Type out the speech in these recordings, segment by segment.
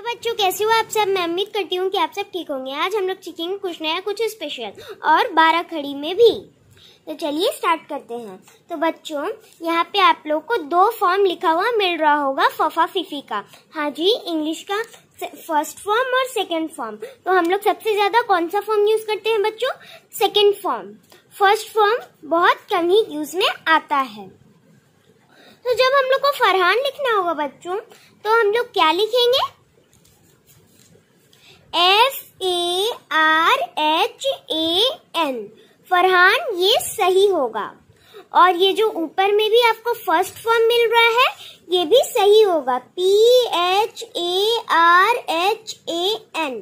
hello बच्चों कैसे हो आप सब मैं उम्मीद करती हूँ कि आप सब ठीक होंगे आज हम लोग सीखेंगे कुछ नया कुछ स्पेशल और बारह खड़ी में भी तो चलिए स्टार्ट करते हैं तो बच्चों यहाँ पे आप लोग को दो फॉर्म लिखा हुआ मिल रहा होगा फफा फिफी का हाँ जी इंग्लिश का फर्स्ट फॉर्म और सेकेंड फॉर्म तो हम लोग सबसे ज़्यादा कौन सा फॉर्म यूज़ करते हैं बच्चों सेकेंड फॉर्म फर्स्ट फॉर्म बहुत कम ही यूज़ में आता है तो जब हम लोग को फरहान लिखना होगा बच्चों तो हम लोग क्या लिखेंगे होगा और ये जो ऊपर में भी आपको फर्स्ट फॉर्म मिल रहा है ये भी सही होगा P H A R H A N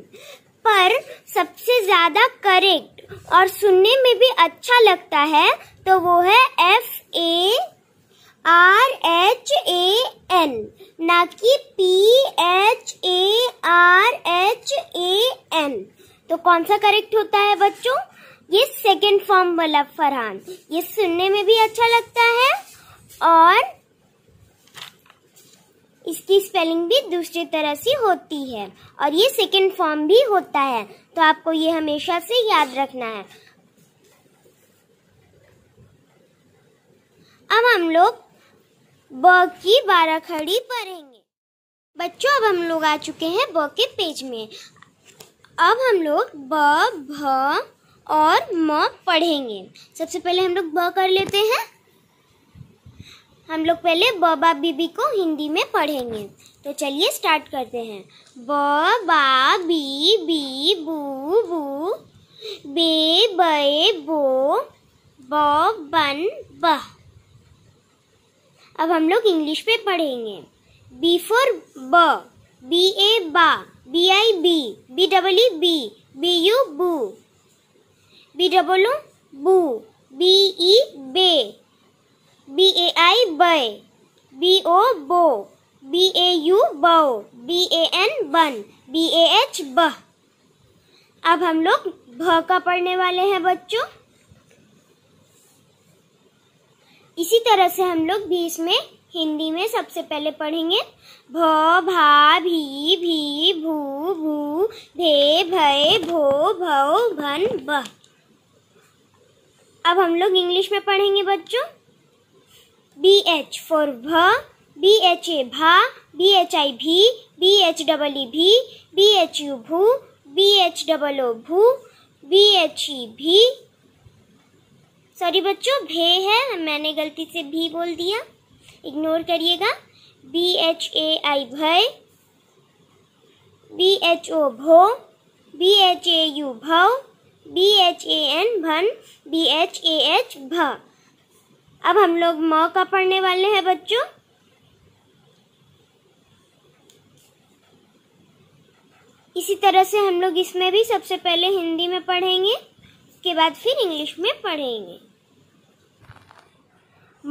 पर सबसे ज्यादा करेक्ट और सुनने में भी अच्छा लगता है तो वो है F A R H A N ना कि P H A R H A N तो कौन सा करेक्ट होता है बच्चों ये सेकेंड फॉर्म वाला फरहान ये सुनने में भी अच्छा लगता है और इसकी स्पेलिंग भी दूसरी तरह से होती है और ये सेकेंड फॉर्म भी होता है तो आपको ये हमेशा से याद रखना है अब हम लोग ब की बारह खड़ी पढ़ेंगे बच्चों अब हम लोग आ चुके हैं ब के पेज में अब हम लोग ब भ और म पढ़ेंगे सबसे पहले हम लोग ब कर लेते हैं हम लोग पहले ब बा बीबी को हिंदी में पढ़ेंगे तो चलिए स्टार्ट करते हैं ब बा बी बी बू बू बे बे बो ब बन ब अब हम लोग इंग्लिश में पढ़ेंगे बी फोर ब बी ए बा बी आई बी बी डबल ई बी बी यू बू बी डबल ओ बू बी ई बे बी ए आई बे बी ओ बो बी ए यू बो बी ए एन बन बी ए एच बह अब हम लोग भ का पढ़ने वाले हैं बच्चों इसी तरह से हम लोग भी इसमें हिंदी में सबसे पहले पढ़ेंगे भ भा भी भी भू भू भे भय भो भव भन बह अब हम लोग इंग्लिश में पढ़ेंगे बच्चों बी एच फॉर भ बी एच ए भा बी एच आई भी बी एच डबल ई भी बी एच यू भू बी एच डबल ओ भू बी एच ई भी सॉरी बच्चों भे है मैंने गलती से भी बोल दिया इग्नोर करिएगा बी एच ए आई भय बी एच ओ भो बी एच ए यू भव बी एच ए एन भन बी एच ए एच भ अब हम लोग म का पढ़ने वाले हैं बच्चों इसी तरह से हम लोग इसमें भी सबसे पहले हिंदी में पढ़ेंगे उसके बाद फिर इंग्लिश में पढ़ेंगे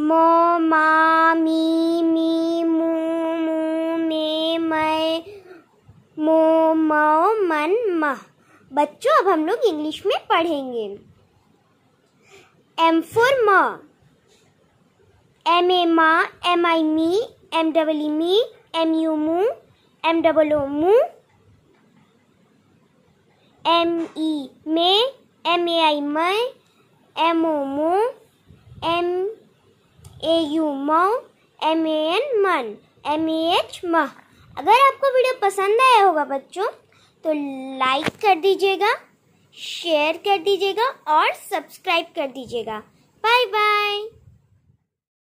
मो मा मी मी मू मू मे मै मो मो मन मह बच्चों अब हम लोग इंग्लिश में पढ़ेंगे एम फोर म एम ए मा एम आई मी एम डबल ई मी एम यू मू एम डबल ओ मू एम ई मे एम ए आई मई एम ओ मो एम ए यू म एम ए एन मन एम ए एच म अगर आपको वीडियो पसंद आया होगा बच्चों तो लाइक कर दीजिएगा शेयर कर दीजिएगा और सब्सक्राइब कर दीजिएगा बाय बाय